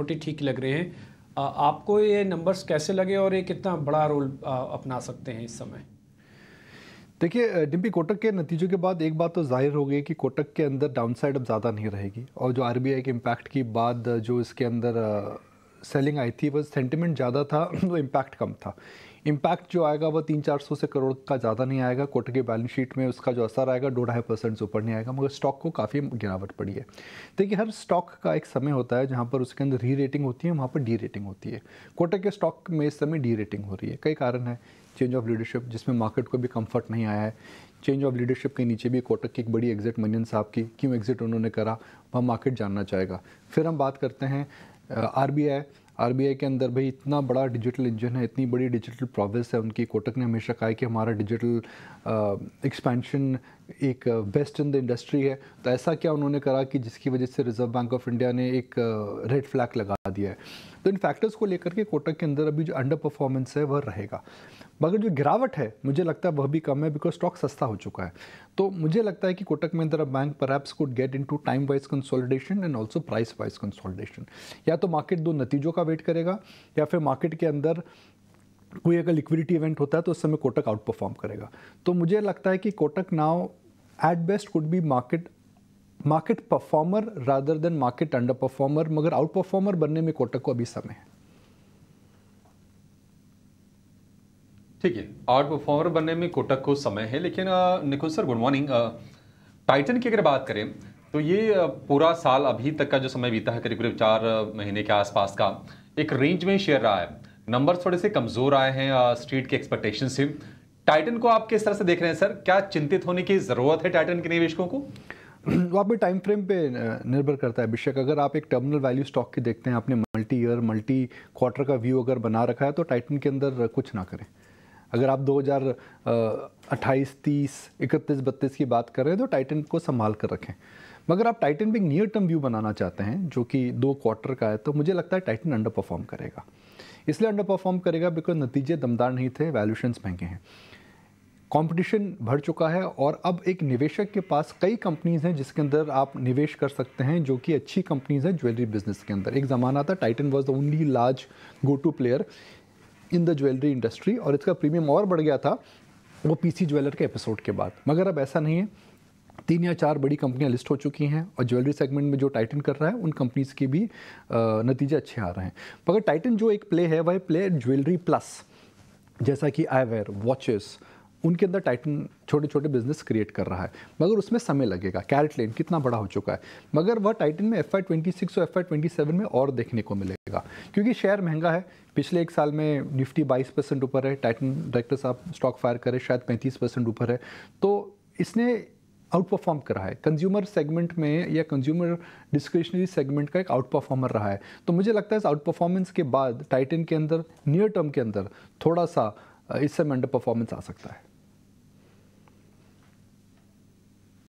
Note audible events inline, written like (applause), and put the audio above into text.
छोटे ठीक लग रहे हैं आ, आपको ये नंबर्स कैसे लगे और ये कितना बड़ा रोल आ, अपना सकते हैं इस समय देखिए डिम्पी कोटक के नतीजों के बाद एक बात तो जाहिर हो गई कि कोटक के अंदर डाउनसाइड अब ज़्यादा नहीं रहेगी और जो आर के इम्पैक्ट की बाद जो इसके अंदर सेलिंग आई थी वो सेंटिमेंट ज़्यादा था वो (clears throat) तो इम्पैक्ट कम था इम्पैक्ट जो आएगा वह तीन चार सौ से करोड़ का ज़्यादा नहीं आएगा कोटक के बैलेंस शीट में उसका जो असर आएगा दो ढाई परसेंट से ऊपर नहीं आएगा मगर स्टॉक को काफ़ी गिरावट पड़ी है देखिए हर स्टॉक का एक समय होता है जहाँ पर उसके अंदर री रेटिंग होती है वहाँ पर डी रेटिंग होती है कोटक के स्टॉक में इस समय डी रेटिंग हो रही है कई कारण है चेंज ऑफ लीडरशिप जिसमें मार्केट को भी कम्फर्ट नहीं आया है चेंज ऑफ लीडरशिप के नीचे भी कोटक की एक बड़ी एग्जिट मनियन साहब की क्यों एग्जिट उन्होंने करा वह मार्केट जानना चाहेगा फिर हम बात करते हैं आर आर के अंदर भाई इतना बड़ा डिजिटल इंजन है इतनी बड़ी डिजिटल प्रोवेस है उनकी कोटक ने हमेशा कहा है कि हमारा डिजिटल एक्सपेंशन एक बेस्ट इन द इंडस्ट्री है तो ऐसा क्या उन्होंने करा कि जिसकी वजह से रिजर्व बैंक ऑफ इंडिया ने एक रेड फ्लैग लगा दिया है तो इन फैक्टर्स को लेकर के कोटक के अंदर अभी जो अंडर परफॉर्मेंस है वह रहेगा मगर जो गिरावट है मुझे लगता है वह भी कम है बिकॉज स्टॉक सस्ता हो चुका है तो मुझे लगता है कि कोटक में अंदर बैंक पर could get into time wise consolidation and also price wise consolidation या तो मार्केट दो नतीजों का वेट करेगा या फिर मार्केट के अंदर कोई अगर लिक्विडिटी इवेंट होता है तो उस समय कोटक आउट परफॉर्म करेगा तो मुझे लगता है कि Kotak now at best could be market market performer rather than market underperformer मगर आउट परफॉर्मर बनने में कोटक को अभी समय है ठीक है आउट परफॉर्मर बनने में कोटक को समय है लेकिन Nikhil sir good morning Titan की अगर बात करें तो ये पूरा साल अभी तक का जो समय बीता है करीब करीब चार महीने के आसपास का एक रेंज में शेयर रहा है नंबर्स थोड़े से कमज़ोर आए हैं स्ट्रीट के एक्सपेक्टेशन से टाइटन को आप किस तरह से देख रहे हैं सर क्या चिंतित होने की ज़रूरत है टाइटन के निवेशकों को (clears throat) वो आप टाइम फ्रेम पे निर्भर करता है अभिषेक अगर आप एक टर्मिनल वैल्यू स्टॉक की देखते हैं आपने मल्टी ईयर मल्टी क्वार्टर का व्यू अगर बना रखा है तो टाइटन के अंदर कुछ ना करें अगर आप 2028, 30, 31, 32 की बात कर रहे हैं तो टाइटन को संभाल कर रखें मगर आप टाइटन पर एक नियर टर्म व्यू बनाना चाहते हैं जो कि दो क्वार्टर का है तो मुझे लगता है टाइटन अंडर परफॉर्म करेगा इसलिए अंडर परफॉर्म करेगा बिकॉज नतीजे दमदार नहीं थे वैल्यूशंस महंगे हैं कंपटीशन बढ़ चुका है और अब एक निवेशक के पास कई कंपनीज़ हैं जिसके अंदर आप निवेश कर सकते हैं जो कि अच्छी कंपनीज़ हैं ज्वेलरी बिजनेस के अंदर एक ज़माना था Titan was the only large go to player in the jewellery industry और इसका प्रीमियम और बढ़ गया था वो पीसी ज्वेलर के एपिसोड के बाद मगर अब ऐसा नहीं है तीन या चार बड़ी कंपनियां लिस्ट हो चुकी हैं और ज्वेलरी सेगमेंट में जो टाइटन कर रहा है उन कंपनीज के भी नतीजे अच्छे आ रहे हैं मगर टाइटन जो एक प्ले है वह प्ले ज्वेलरी प्लस जैसा कि आई वेयर वॉचेस उनके अंदर टाइटन छोटे छोटे बिजनेस क्रिएट कर रहा है मगर उसमें समय लगेगा कैरेट लेन कितना बड़ा हो चुका है मगर वह टाइटन में एफ आई ट्वेंटी सिक्स और एफ आई ट्वेंटी सेवन में और देखने को मिलेगा क्योंकि शेयर महंगा है पिछले एक साल में निफ्टी बाईस परसेंट ऊपर है टाइटन डायरेक्टर साहब स्टॉक फायर करे शायद पैंतीस परसेंट ऊपर है तो इसने आउट परफॉर्म करा है कंज्यूमर सेगमेंट में या कंज्यूमर डिस्क्रिशनरी सेगमेंट का एक आउट परफॉर्मर रहा है तो मुझे लगता है इस आउट परफॉर्मेंस के बाद टाइटन के अंदर नियर टर्म के अंदर थोड़ा सा इस समय अंडर परफॉर्मेंस आ सकता है